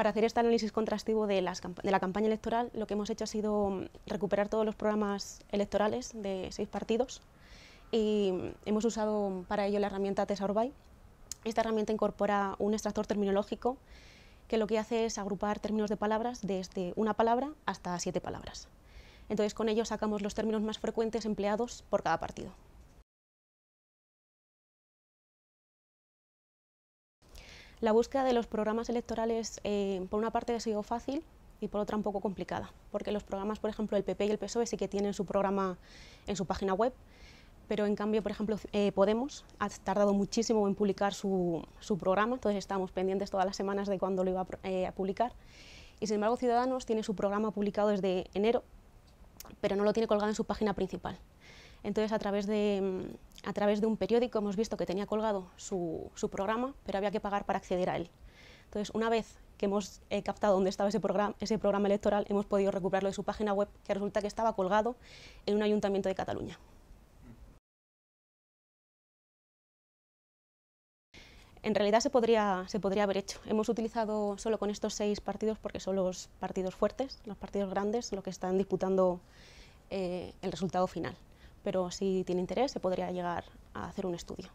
para hacer este análisis contrastivo de, la campaña electoral, lo que hemos hecho ha sido mm, recuperar todos los programas electorales de seis partidos y mm, hemos usado para ello la herramienta Tesaurbay. Esta herramienta incorpora un extractor terminológico que lo que hace es agrupar términos de palabras desde una palabra hasta siete palabras. Entonces con ello sacamos los términos más frecuentes empleados por cada partido. La búsqueda de los programas electorales, eh, por una parte, ha sido fácil y por otra un poco complicada, porque los programas, por ejemplo, el PP y el PSOE sí que tienen su programa en su página web, pero en cambio, por ejemplo, eh, Podemos ha tardado muchísimo en publicar su, programa, entonces estamos pendientes todas las semanas de cuándo lo iba a, eh, a publicar. Y sin embargo, Ciudadanos tiene su programa publicado desde enero, pero no lo tiene colgado en su página principal. Entonces, a través de, mm, a través de un periódico hemos visto que tenía colgado su, programa, pero había que pagar para acceder a él. Entonces, una vez que hemos eh, captado dónde estaba ese programa, electoral, hemos podido recuperarlo de su página web, que resulta que estaba colgado en un ayuntamiento de Cataluña. En realidad se podría, haber hecho. Hemos utilizado solo con estos seis partidos porque son los partidos fuertes, los partidos grandes, los que están disputando eh, el resultado final pero si tiene interés se podría llegar a hacer un estudio.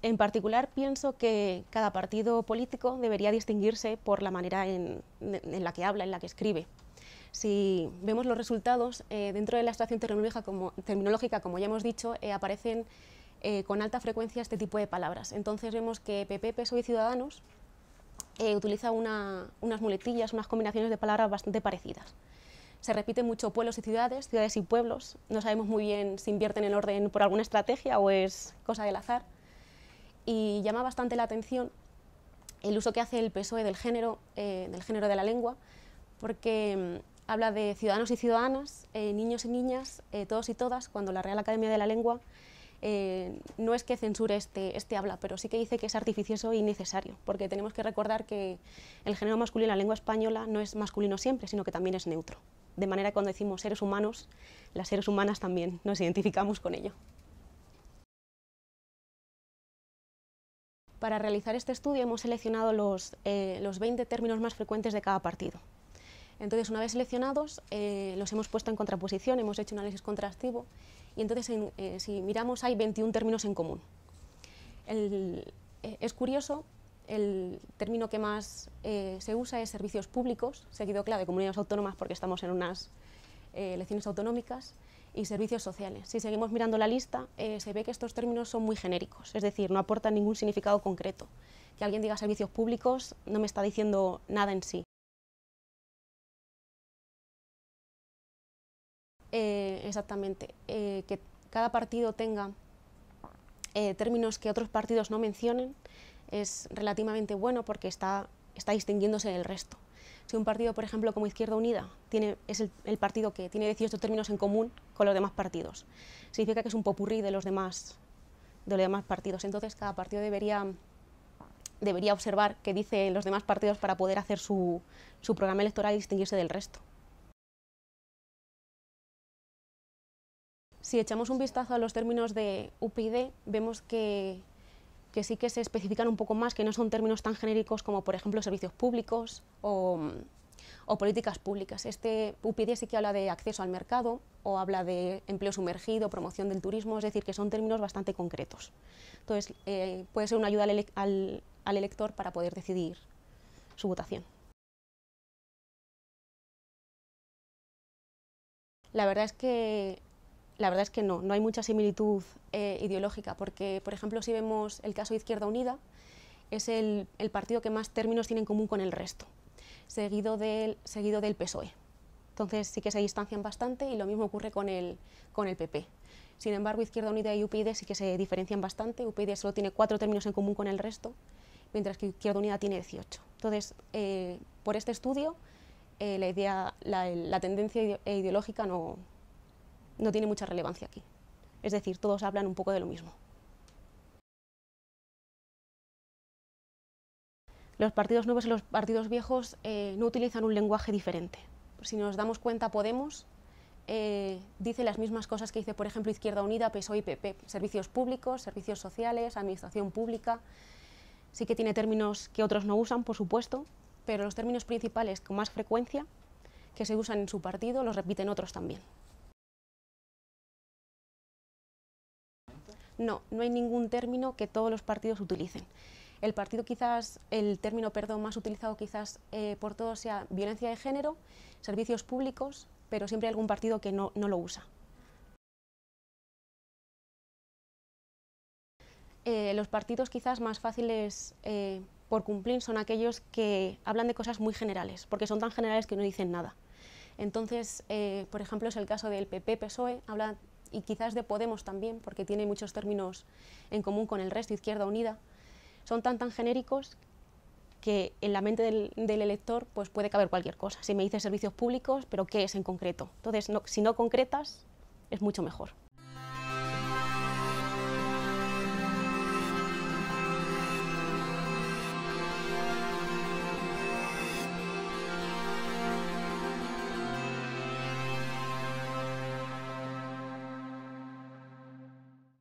En particular, pienso que cada partido político debería distinguirse por la manera en, la que habla, en la que escribe. Si vemos los resultados, eh, dentro de la extracción terminológica como, ya hemos dicho, eh, aparecen eh, con alta frecuencia este tipo de palabras. Entonces vemos que PP, PSOE y Ciudadanos eh, utiliza unas muletillas, unas combinaciones de palabras bastante parecidas. Se repite mucho pueblos y ciudades, ciudades y pueblos. No sabemos muy bien si invierten el orden por alguna estrategia o es cosa del azar. Y llama bastante la atención el uso que hace el PSOE del género, eh, del género de la lengua, porque mm, habla de ciudadanos y ciudadanas, eh, niños y niñas, todos y todas, cuando la Real Academia de la Lengua eh, no es que censure este, este, habla, pero sí que dice que es artificioso y necesario, porque tenemos que recordar que el género masculino en la lengua española no es masculino siempre, sino que también es neutro. De manera que cuando decimos seres humanos, las seres humanas también nos identificamos con ello. Para realizar este estudio hemos seleccionado los, eh, los 20 términos más frecuentes de cada partido. Entonces, una vez seleccionados, eh, los hemos puesto en contraposición, hemos hecho un análisis contrastivo y entonces, eh, si miramos, hay 21 términos en común. Eh, es curioso, el término que más se usa es servicios públicos, seguido, claro, de comunidades autónomas porque estamos en unas elecciones autonómicas, y servicios sociales. Si seguimos mirando la lista, se ve que estos términos son muy genéricos, es decir, no aportan ningún significado concreto. Que alguien diga servicios públicos no me está diciendo nada en sí Eh, exactamente, eh, que cada partido tenga eh, términos que otros partidos no mencionen, es relativamente bueno porque está, está distinguiéndose del resto. Si un partido, por ejemplo, como Izquierda Unida, tiene, es el, partido que tiene 18 términos en común con los demás partidos, significa que es un popurrí de los demás, de los demás partidos. Entonces, cada partido debería, debería observar qué dicen los demás partidos para poder hacer su, su programa electoral y distinguirse del resto. Si echamos un vistazo a los términos de UPID vemos que, sí que se especifican un poco más, que no son términos tan genéricos como, por ejemplo, servicios públicos o, políticas públicas. Este UPID sí que habla de acceso al mercado o habla de empleo sumergido, promoción del turismo, es decir, que son términos bastante concretos. Entonces, eh, puede ser una ayuda al elector para poder decidir su votación. La verdad es que la verdad es que no, no hay mucha similitud eh, ideológica, porque, por ejemplo, si vemos el caso de Izquierda Unida, es el, partido que más términos tiene en común con el resto, seguido del, seguido del PSOE. Entonces sí que se distancian bastante y lo mismo ocurre con el, con el PP. Sin embargo, Izquierda Unida y UPyD e sí que se diferencian bastante. UPyD e solo tiene cuatro términos en común con el resto, mientras que Izquierda Unida tiene 18. Entonces, eh, por este estudio, eh, la, idea, la, la tendencia e ideológica no, no tiene mucha relevancia aquí. Es decir, todos hablan un poco de lo mismo. Los partidos nuevos y los partidos viejos eh, no utilizan un lenguaje diferente. Si nos damos cuenta, Podemos eh, dice las mismas cosas que dice, por ejemplo, Izquierda Unida, PSOE y PP. Servicios públicos, servicios sociales, administración pública. Sí que tiene términos que otros no usan, por supuesto, pero los términos principales con más frecuencia que se usan en su partido los repiten otros también. No, no hay ningún término que todos los partidos utilicen. El partido quizás, el término perdón más utilizado quizás eh, por todos sea violencia de género, servicios públicos, pero siempre hay algún partido que no, lo usa. Eh, los partidos quizás más fáciles eh, por cumplir son aquellos que hablan de cosas muy generales, porque son tan generales que no dicen nada. Entonces, por ejemplo, es el caso del PP-PSOE, habla y quizás de Podemos también, porque tiene muchos términos en común con el resto, Izquierda Unida, son tan tan genéricos que en la mente del, elector pues puede caber cualquier cosa. Si me dice servicios públicos, pero ¿qué es en concreto? Entonces, si no concretas, es mucho mejor.